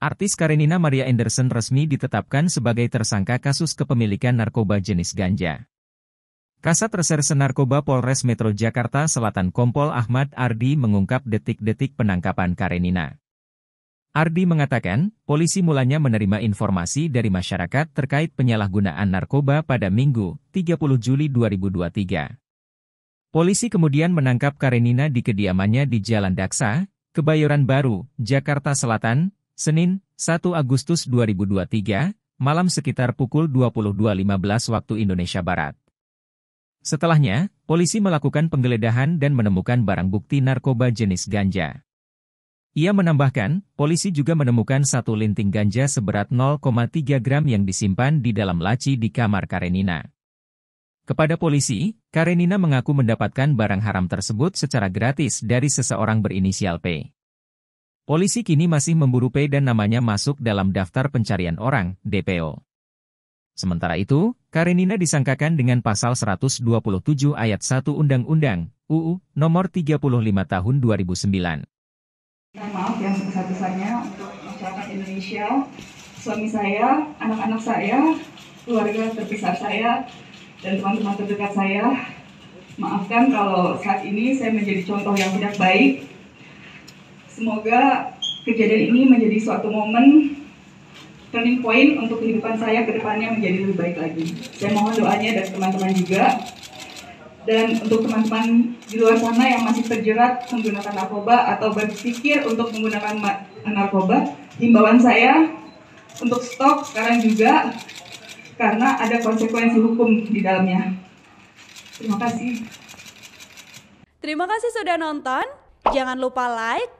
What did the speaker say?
Artis Karenina Maria Anderson resmi ditetapkan sebagai tersangka kasus kepemilikan narkoba jenis ganja. Kasat Reserse Narkoba Polres Metro Jakarta Selatan Kompol Ahmad Ardi mengungkap detik-detik penangkapan Karenina. Ardi mengatakan, polisi mulanya menerima informasi dari masyarakat terkait penyalahgunaan narkoba pada Minggu, 30 Juli 2023. Polisi kemudian menangkap Karenina di kediamannya di Jalan Daksa, Kebayoran Baru, Jakarta Selatan, Senin, 1 Agustus 2023, malam sekitar pukul 22.15 waktu Indonesia Barat. Setelahnya, polisi melakukan penggeledahan dan menemukan barang bukti narkoba jenis ganja. Ia menambahkan, polisi juga menemukan satu linting ganja seberat 0,3 gram yang disimpan di dalam laci di kamar Karenina. Kepada polisi, Karenina mengaku mendapatkan barang haram tersebut secara gratis dari seseorang berinisial P. Polisi kini masih memburu P dan namanya masuk dalam daftar pencarian orang, DPO. Sementara itu, Karenina disangkakan dengan pasal 127 ayat 1 Undang-Undang UU nomor 35 tahun 2009. Maaf yang sebesar-besarnya untuk masyarakat Indonesia, suami saya, anak-anak saya, keluarga terbesar saya, dan teman-teman terdekat saya. Maafkan kalau saat ini saya menjadi contoh yang tidak baik Semoga kejadian ini menjadi suatu momen turning point untuk kehidupan saya ke depannya menjadi lebih baik lagi. Saya mohon doanya dan teman-teman juga. Dan untuk teman-teman di luar sana yang masih terjerat menggunakan narkoba atau berpikir untuk menggunakan narkoba, himbauan saya untuk stop sekarang juga karena ada konsekuensi hukum di dalamnya. Terima kasih. Terima kasih sudah nonton. Jangan lupa like,